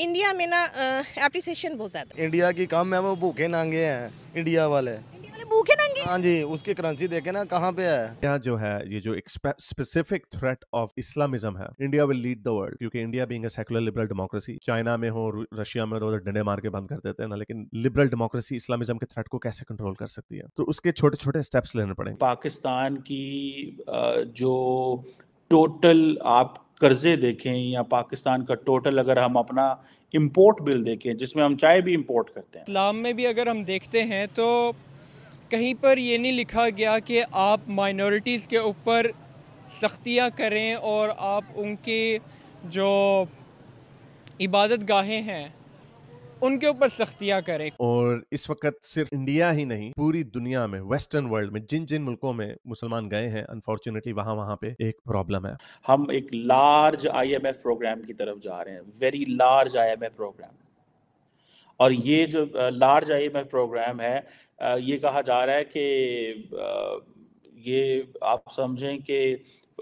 India में ना appreciation बहुत ज़्यादा इंडिया की कम है वो भूखे नांगे हैं इंडिया वाले भूखे नंगे हाँ जी उसकी करेंसी देखे ना कहाँ पे है यहाँ जो है ये जो स्पेसिफिक थ्रेट ऑफ इस्लामिज्म है India will lead the world क्योंकि India being a secular liberal democracy China में हो रशिया में तो उधर डंडे मार के बंद कर देते हैं ना लेकिन लिबरल डेमोक्रेसी इस्लामिज्म के थ्रेट को कैसे कंट्रोल कर सकती है तो उसके छोटे छोटे स्टेप्स लेने पड़ेंगे पाकिस्तान की जो टोटल आप कर्ज़े देखें या पाकिस्तान का टोटल अगर हम अपना इम्पोर्ट बिल देखें जिसमें हम चाय भी इम्पोर्ट करते हैं इस्लाम में भी अगर हम देखते हैं तो कहीं पर ये नहीं लिखा गया कि आप माइनॉरिटीज़ के ऊपर सख्तियाँ करें और आप उनके जो इबादत गाहें हैं उनके ऊपर सख्तियां करें और इस वक्त सिर्फ इंडिया ही नहीं पूरी दुनिया में वेस्टर्न वर्ल्ड में जिन जिन मुल्कों में मुसलमान गए हैं अनफॉर्चुनेटली वहां वहां पे एक प्रॉब्लम है हम एक लार्ज आईएमएफ प्रोग्राम की तरफ जा रहे हैं वेरी लार्ज आईएमएफ प्रोग्राम और ये जो लार्ज आईएमएफ प्रोग्राम है ये कहा जा रहा है कि ये आप समझें कि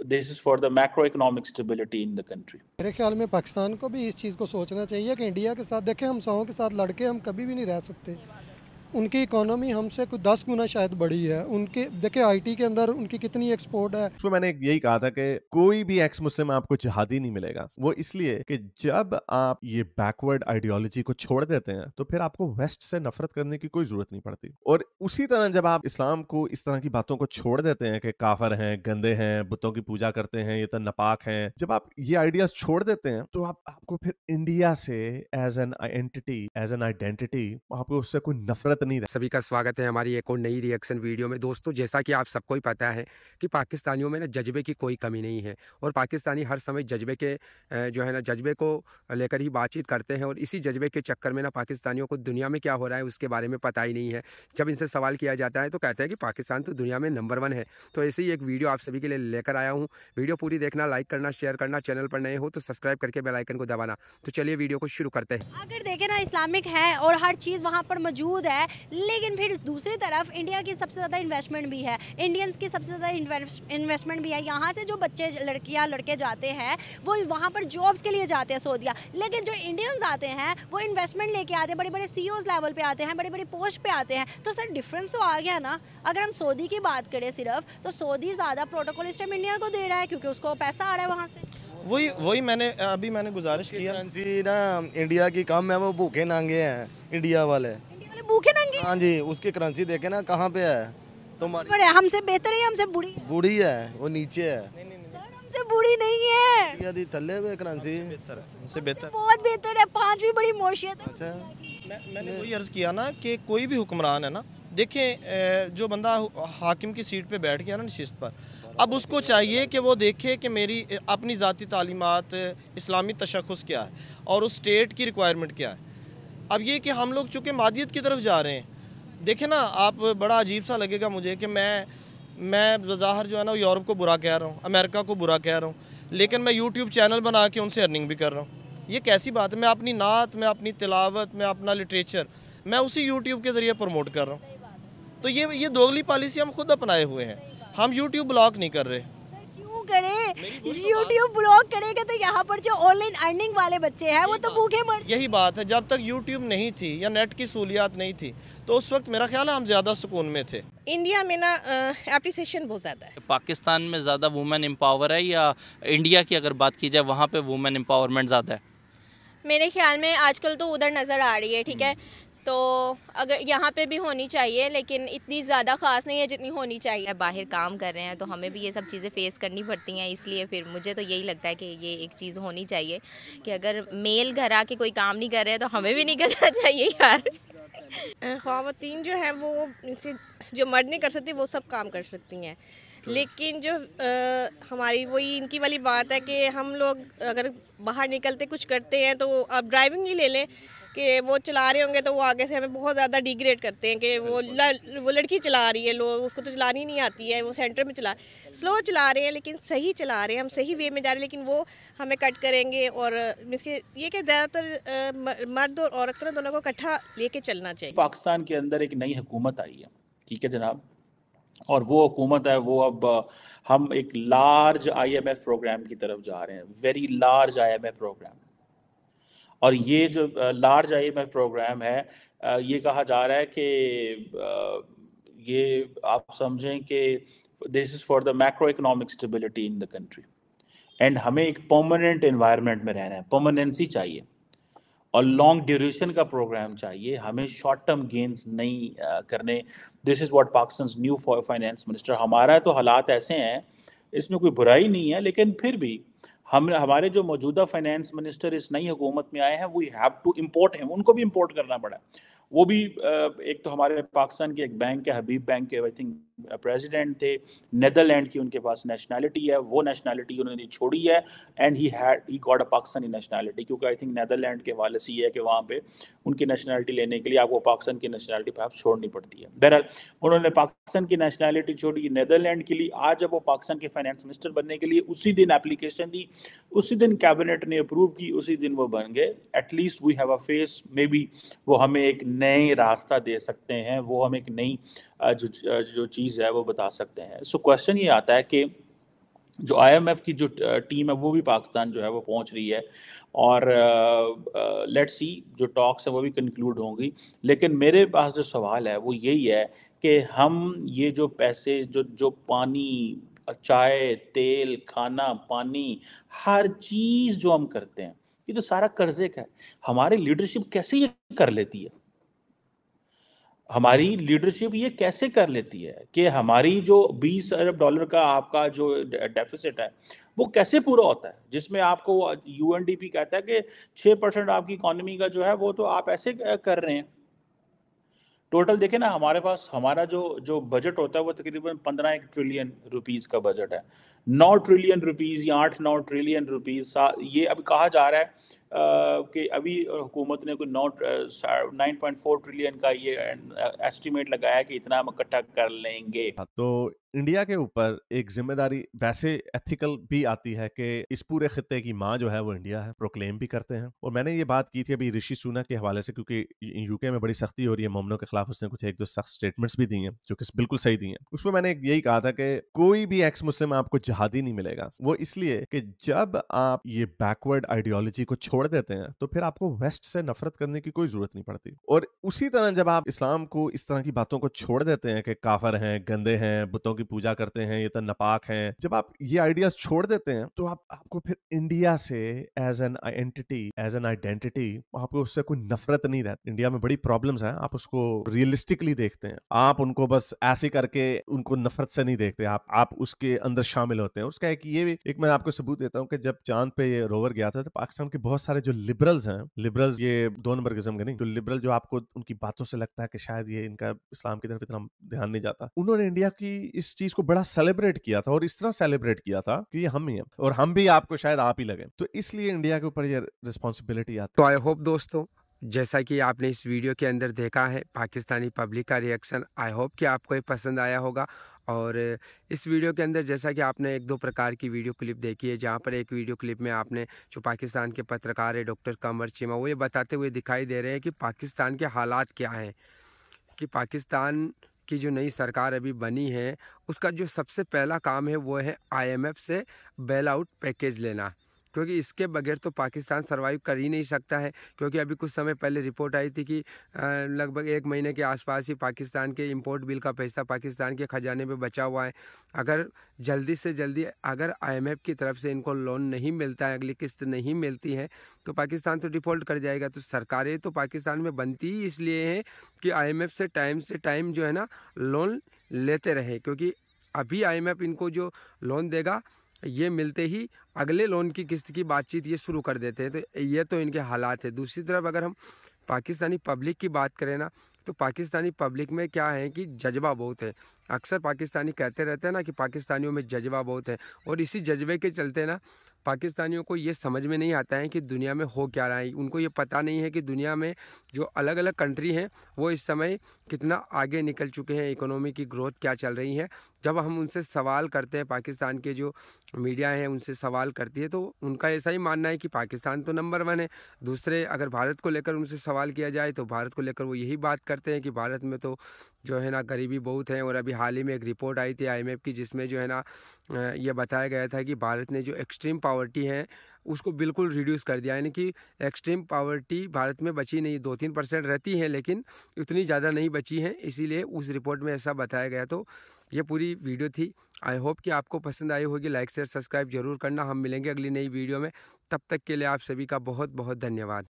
this is for the macro economic stability in the country मेरे ख्याल में पाकिस्तान को भी इस चीज़ को सोचना चाहिए कि इंडिया के साथ देखें हम सौ के साथ लड़के हम कभी भी नहीं रह सकते उनकी इकोनॉमी हमसे कुछ दस गुना शायद बढ़ी है उनके देखिए आईटी के अंदर उनकी कितनी एक्सपोर्ट है तो मैंने यही कहा था कि कोई भी एक्स मुस्लिम आपको जहादी नहीं मिलेगा वो इसलिए कि जब आप ये बैकवर्ड आइडियोलॉजी को छोड़ देते हैं तो फिर आपको वेस्ट से नफरत करने की कोई जरूरत नहीं पड़ती और उसी तरह जब आप इस्लाम को इस तरह की बातों को छोड़ देते हैं कि काफर हैं गंदे हैं बुतों की पूजा करते हैं ये तो नपाक हैं जब आप ये आइडियाज छोड़ देते हैं तो आप आपको फिर इंडिया से as an identity as an identity आपको उससे कोई नफरत जरूरत नहीं रहा सभी का स्वागत है हमारी एक और नई रिएक्शन वीडियो में दोस्तों जैसा कि आप सबको ही पता है कि पाकिस्तानियों में ना जज्बे की कोई कमी नहीं है और पाकिस्तानी हर समय जज्बे के जो है ना जज्बे को लेकर ही बातचीत करते हैं और इसी जज्बे के चक्कर में ना पाकिस्तानियों को दुनिया में क्या हो रहा है उसके बारे में पता ही नहीं है जब इनसे सवाल किया जाता है तो कहते हैं कि पाकिस्तान तो दुनिया में नंबर वन है तो ऐसे ही एक वीडियो आप सभी के लिए लेकर आया हूँ वीडियो पूरी देखना लाइक करना शेयर करना चैनल पर नए हो तो सब्सक्राइब करके बेलाइकन को दबाना तो चलिए वीडियो को शुरू करते हैं अगर देखे ना इस्लामिक है और हर चीज़ वहाँ पर मौजूद है है लेकिन फिर दूसरी तरफ इंडिया की सबसे ज़्यादा इन्वेस्टमेंट भी है इंडियंस की सबसे ज़्यादा इन्वेस्टमेंट भी है यहाँ से जो बच्चे लड़कियाँ लड़के जाते हैं वो वहाँ पर जॉब्स के लिए जाते हैं सऊदिया लेकिन जो इंडियंस आते हैं वो इन्वेस्टमेंट लेके आते हैं बड़े बड़े सी लेवल पर आते हैं बड़े बड़े पोस्ट पर आते हैं तो सर डिफरेंस तो आ गया ना अगर हम सऊदी की बात करें सिर्फ तो सऊदी ज़्यादा प्रोटोकॉल इस इंडिया को दे रहा है क्योंकि उसको पैसा आ रहा है वहाँ से वही वही मैंने अभी मैंने गुजारिश की ना इंडिया की कम है वो भूखे नांगे हैं इंडिया वाले भूखे नंगे हाँ जी उसकी करंसी देखे ना कहाँ पे है तुम्हारी बड़े हमसे बेहतर है हमसे बुढ़ी बुढ़ी है वो नीचे है हमसे बुढ़ी नहीं है यदि थल्ले हुए करंसी बेहतर बहुत बेहतर है पांचवी बड़ी मोशियत अच्छा मैंने वही अर्ज किया ना कि कोई भी हुक्मरान है ना देखें जो बंदा हाकिम की सीट पे बैठ गया ना नशिस्त पर अब उसको चाहिए कि वो देखे कि मेरी अपनी ज़ाती तालीमत इस्लामी तशखस क्या है और उस स्टेट की रिक्वायरमेंट क्या है अब ये कि हम लोग चूँकि मादियत की तरफ जा रहे हैं देखे ना आप बड़ा अजीब सा लगेगा मुझे कि मैं मैं बाहर जो है ना यूरोप को बुरा कह रहा हूँ अमेरिका को बुरा कह रहा हूँ लेकिन मैं यूट्यूब चैनल बना के उनसे अर्निंग भी कर रहा हूँ ये कैसी बात है मैं अपनी नात मैं अपनी तिलावत मैं अपना लिटरेचर मैं उसी यूट्यूब के ज़रिए प्रमोट कर रहा हूँ तो ये ये दोगली पॉलिसी हम खुद अपनाए हुए हैं हम यूट्यूब ब्लॉक नहीं कर रहे करे यूट्यूब ब्लॉग करेगा तो यहाँ पर जो ऑनलाइन अर्निंग वाले बच्चे हैं वो तो भूखे मर यही बात है जब तक यूट्यूब नहीं थी या नेट की सहूलियात नहीं थी तो उस वक्त मेरा ख्याल है हम ज़्यादा सुकून में थे इंडिया में ना एप्रिसिएशन बहुत ज़्यादा है पाकिस्तान में ज़्यादा वुमेन एम्पावर है या इंडिया की अगर बात की जाए वहाँ पे वुमेन एम्पावरमेंट ज़्यादा है मेरे ख्याल में आजकल तो उधर नज़र आ रही है ठीक है हम्म। तो अगर यहाँ पे भी होनी चाहिए लेकिन इतनी ज़्यादा ख़ास नहीं है जितनी होनी चाहिए बाहर काम कर रहे हैं तो हमें भी ये सब चीज़ें फ़ेस करनी पड़ती हैं इसलिए फिर मुझे तो यही लगता है कि ये एक चीज़ होनी चाहिए कि अगर मेल घर आके कोई काम नहीं कर रहे हैं तो हमें भी नहीं करना चाहिए यार खातन जो है वो इसके जो मर्द नहीं कर सकती वो सब काम कर सकती हैं लेकिन जो आ, हमारी वही इनकी वाली बात है कि हम लोग अगर बाहर निकलते कुछ करते हैं तो आप ड्राइविंग ही ले लें कि वो चला रहे होंगे तो वो आगे से हमें बहुत ज़्यादा डिग्रेड करते हैं कि वो वो लड़की चला रही है लोग उसको तो चलानी नहीं आती है वो सेंटर में चला स्लो चला रहे हैं लेकिन सही चला रहे हैं हम सही वे में जा रहे हैं लेकिन वो हमें कट करेंगे और इसके ये कि ज़्यादातर मर्द और औरत दोनों को इकट्ठा लेके चलना चाहिए पाकिस्तान के अंदर एक नई हुकूमत आई है ठीक है जनाब और वो हुकूमत है वो अब हम एक लार्ज आईएमएफ प्रोग्राम की तरफ जा रहे हैं वेरी लार्ज आईएमएफ प्रोग्राम और ये जो लार्ज आई प्रोग्राम है ये कहा जा रहा है कि ये आप समझें कि this is for the macro economic stability in the country and हमें एक परमानेंट इन्वायरमेंट में रहना है परमानेंसी चाहिए और लॉन्ग ड्यूरेशन का प्रोग्राम चाहिए हमें शॉर्ट टर्म गेंस नहीं करने this is what Pakistan new finance minister हमारा तो हालात ऐसे हैं इसमें कोई बुराई नहीं है लेकिन फिर भी हम हमारे जो मौजूदा फाइनेंस मिनिस्टर इस नई हुकूमत में आए हैं we have to import him उनको भी इम्पोर्ट करना पड़ा वो भी एक तो हमारे पाकिस्तान के एक बैंक है हबीब बैंक के आई थिंक प्रेसिडेंट थे नदरलैंड की उनके पास नेशनैलिटी है वो नेशनैलिटी उन्होंने छोड़ी है and he had he got a Pakistani nationality क्योंकि आई थिंक नदरलैंड के हवाले से ये है कि वहाँ पे उनकी नेशनैलिटी लेने के लिए आपको पाकिस्तान की नेशनैलिटी पर आप छोड़नी पड़ती है बहरहाल उन्होंने पाकिस्तान की नेशनैलिटी छोड़ी नदरलैंड के लिए आज जब वो पाकिस्तान के फाइनेंस मिनिस्टर बनने के लिए उसी दिन एप्लीकेशन दी उसी दिन कैबिनेट ने अप्रूव की उसी दिन वो बन गए at least we have a face maybe वो हमें एक नए रास्ता दे सकते हैं वो हम एक नई जो जो चीज़ है वो बता सकते हैं सो क्वेश्चन ये आता है कि जो आईएमएफ की जो टीम है वो भी पाकिस्तान जो है वो पहुंच रही है और लेट्स uh, सी uh, जो टॉक्स है वो भी कंक्लूड होंगी लेकिन मेरे पास जो सवाल है वो यही है कि हम ये जो पैसे जो जो पानी चाय तेल खाना पानी हर चीज़ जो हम करते हैं ये तो सारा कर्जे का है हमारी लीडरशिप कैसे ये कर लेती है हमारी हम्म। लीडरशिप ये कैसे कर लेती है कि हमारी जो 20 अरब डॉलर का आपका जो डेफिसिट है वो कैसे पूरा होता है जिसमें आपको यू कहता है कि छह परसेंट आपकी इकोनॉमी का जो है वो तो आप ऐसे कर रहे हैं टोटल देखें ना हमारे पास हमारा जो जो बजट होता है वो तकरीबन पंद्रह एक ट्रिलियन रुपीज़ का बजट है नौ ट्रिलियन रुपीज़ या आठ नौ ट्रिलियन रुपीज़ ये अब कहा जा रहा है कि अभी हुकूमत ने कोई नौ नाइन पॉइंट फोर ट्रिलियन का ये एस्टिमेट लगाया कि इतना हम इकट्ठा कर लेंगे हाँ, तो इंडिया के ऊपर एक जिम्मेदारी वैसे एथिकल भी आती है कि इस पूरे खत्े की माँ जो है वो इंडिया है प्रोक्लेम भी करते हैं और मैंने ये बात की थी अभी ऋषि सूना के हवाले से क्योंकि यूके में बड़ी सख्ती हो रही है मोमनों के खिलाफ उसने कुछ एक दो सख्त स्टेटमेंट्स भी दी हैं जो कि बिल्कुल सही दी हैं उसमें मैंने यही कहा था कि कोई भी एक्स मुस्लिम आपको जहादी नहीं मिलेगा वो इसलिए कि जब आप ये बैकवर्ड आइडियोलॉजी को छोड़ छोड़ देते हैं तो फिर आपको वेस्ट से नफरत करने की कोई जरूरत नहीं पड़ती और उसी तरह जब आप इस्लाम को इस तरह की बातों को छोड़ देते हैं कि काफर हैं गंदे हैं बुतों की पूजा करते हैं ये तो नपाक हैं जब आप ये आइडियाज छोड़ देते हैं तो आप आपको फिर इंडिया से as an identity as an identity आपको उससे कोई नफरत नहीं रहती इंडिया में बड़ी प्रॉब्लम है आप उसको रियलिस्टिकली देखते हैं आप उनको बस ऐसे करके उनको नफरत से नहीं देखते आप आप उसके अंदर शामिल होते हैं उसका एक ये भी एक मैं आपको सबूत देता हूँ कि जब चांद पे ये रोवर गया था तो पाकिस्तान के बहुत सारे जो लिबरल्स हैं लिबरल्स ये दो नंबर किस्म के नहीं जो लिबरल जो आपको उनकी बातों से लगता है कि शायद ये इनका इस्लाम की तरफ इतना ध्यान नहीं जाता उन्होंने इंडिया की इस चीज को बड़ा सेलिब्रेट किया था और इस तरह सेलिब्रेट किया था कि हम ही हैं और हम भी आपको शायद आप ही लगे तो इसलिए इंडिया के ऊपर ये रिस्पॉन्सिबिलिटी आती तो आई होप दोस्तों जैसा कि आपने इस वीडियो के अंदर देखा है पाकिस्तानी पब्लिक का रिएक्शन आई होप कि आपको ये पसंद आया होगा और इस वीडियो के अंदर जैसा कि आपने एक दो प्रकार की वीडियो क्लिप देखी है जहाँ पर एक वीडियो क्लिप में आपने जो पाकिस्तान के पत्रकार है डॉक्टर कमर चीमा वो ये बताते हुए दिखाई दे रहे हैं कि पाकिस्तान के हालात क्या हैं कि पाकिस्तान की जो नई सरकार अभी बनी है उसका जो सबसे पहला काम है वो है आई से बेल आउट पैकेज लेना क्योंकि इसके बगैर तो पाकिस्तान सर्वाइव कर ही नहीं सकता है क्योंकि अभी कुछ समय पहले रिपोर्ट आई थी कि लगभग एक महीने के आसपास ही पाकिस्तान के इम्पोर्ट बिल का पैसा पाकिस्तान के ख़जाने में बचा हुआ है अगर जल्दी से जल्दी अगर आई की तरफ से इनको लोन नहीं मिलता है अगली किस्त नहीं मिलती है तो पाकिस्तान तो डिफ़ॉल्ट कर जाएगा तो सरकारें तो पाकिस्तान में बनती ही इसलिए हैं कि आई से टाइम से टाइम जो है ना लोन लेते रहे क्योंकि अभी आईएमएफ इनको जो लोन देगा ये मिलते ही अगले लोन की किस्त की बातचीत ये शुरू कर देते हैं तो ये तो इनके हालात है दूसरी तरफ अगर हम पाकिस्तानी पब्लिक की बात करें ना तो पाकिस्तानी पब्लिक में क्या है कि जज्बा बहुत है अक्सर पाकिस्तानी कहते रहते हैं ना कि पाकिस्तानियों में जज्बा बहुत है और इसी जज्बे के चलते ना पाकिस्तानियों को ये समझ में नहीं आता है कि दुनिया में हो क्या रहा है उनको ये पता नहीं है कि दुनिया में जो अलग अलग कंट्री हैं वो इस समय कितना आगे निकल चुके हैं इकोनॉमी की ग्रोथ क्या चल रही है जब हम उनसे सवाल करते हैं पाकिस्तान के जो मीडिया हैं उनसे सवाल करती है तो उनका ऐसा ही मानना है कि पाकिस्तान तो नंबर वन है दूसरे अगर भारत को लेकर उनसे सवाल किया जाए तो भारत को लेकर वो यही बात करते हैं कि भारत में तो जो है ना गरीबी बहुत है और अभी हाल ही में एक रिपोर्ट आई थी आई की जिसमें जो है ना ये बताया गया था कि भारत ने जो एक्सट्रीम पावर पावर्टी है उसको बिल्कुल रिड्यूस कर दिया यानी कि एक्सट्रीम पावर्टी भारत में बची नहीं दो तीन परसेंट रहती है लेकिन उतनी ज़्यादा नहीं बची है इसीलिए उस रिपोर्ट में ऐसा बताया गया तो ये पूरी वीडियो थी आई होप कि आपको पसंद आई होगी लाइक शेयर सब्सक्राइब जरूर करना हम मिलेंगे अगली नई वीडियो में तब तक के लिए आप सभी का बहुत बहुत धन्यवाद